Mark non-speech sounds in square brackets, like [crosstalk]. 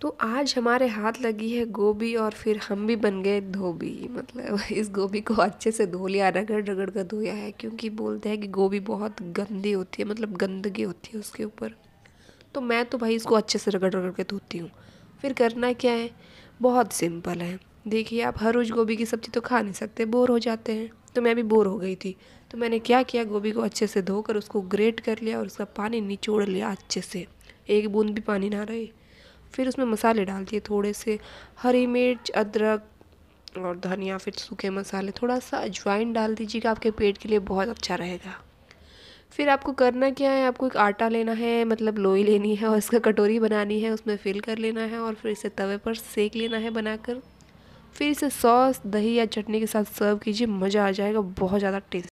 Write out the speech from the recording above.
तो आज हमारे हाथ लगी है गोभी और फिर हम भी बन गए धोबी मतलब [laughs] इस गोभी को अच्छे से धो लिया रगड़ रगड़ कर धोया है क्योंकि बोलते हैं कि गोभी बहुत गंदी होती है मतलब गंदगी होती है उसके ऊपर तो मैं तो भाई इसको अच्छे से रगड़ रगड़ के धोती हूँ फिर करना क्या है बहुत सिंपल है देखिए आप हर रोज़ गोभी की सब्ज़ी तो खा नहीं सकते बोर हो जाते हैं तो मैं भी बोर हो गई थी तो मैंने क्या किया गोभी को अच्छे से धोकर उसको ग्रेट कर लिया और उसका पानी निचोड़ लिया अच्छे से एक बूंद भी पानी ना रही फिर उसमें मसाले डाल दिए थोड़े से हरी मिर्च अदरक और धनिया फिर सूखे मसाले थोड़ा सा अजवाइन डाल दीजिएगा आपके पेट के लिए बहुत अच्छा रहेगा फिर आपको करना क्या है आपको एक आटा लेना है मतलब लोई लेनी है और इसका कटोरी बनानी है उसमें फिल कर लेना है और फिर इसे तवे पर सेक लेना है बनाकर फिर इसे सॉस दही या चटनी के साथ सर्व कीजिए मज़ा आ जाएगा बहुत ज़्यादा टेस्ट